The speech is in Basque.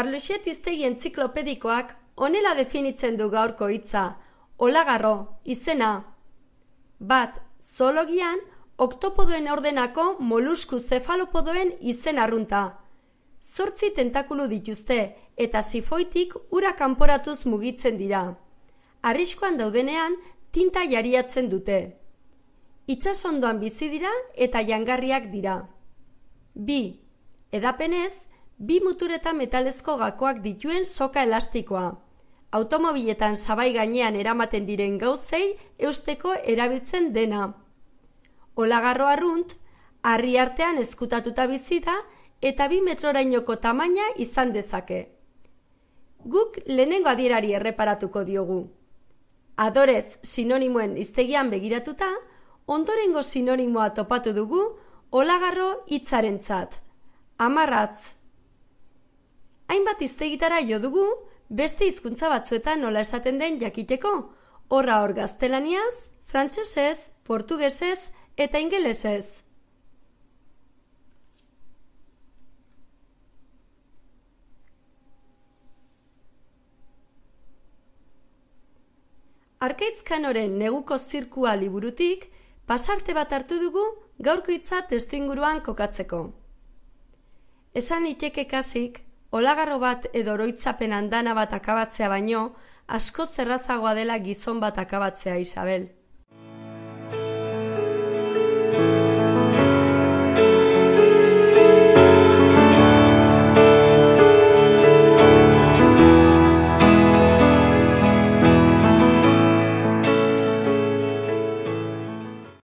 Arlesiet iztegi entziklopedikoak onela definitzen du gaurko hitza, olagarro, izena. Bat, zoologian, oktopodoen ordenako molusku zefalopodoen izen arrunta. Zortzi tentakulu dituzte eta sifoitik ura kanporatuz mugitzen dira. Arriskoan daudenean, tinta jariatzen dute. Itxasondoan bizi dira eta jangarriak dira. Bi, edapenez, bi mutureta metalezko gakoak dituen soka elastikoa. Automobiletan sabai gainean eramaten diren gauzei eusteko erabiltzen dena. Olagarro arrunt, harri artean ezkutatuta bizita eta bi metrorainoko tamaina izan dezake. Guk lehenengo adierari erreparatuko diogu. Adorez sinonimoen iztegian begiratuta, ondorengo sinonimoa topatu dugu olagarro itzarentzat. Amarratz hainbat iztegitara jo dugu, beste hizkuntza batzuetan nola esaten den jakiteko, horra hor gaztelaniaz, frantsesez, portugesez eta ingelesez. Arkaitzkan neguko zirkua liburutik, pasarte bat hartu dugu gaurkoitza testu inguruan kokatzeko. Esan kasik. Olagarro bat edo oroitzapen andana bat akabatzea baino asko zerrazagoa dela gizon bat akabatzea Isabel.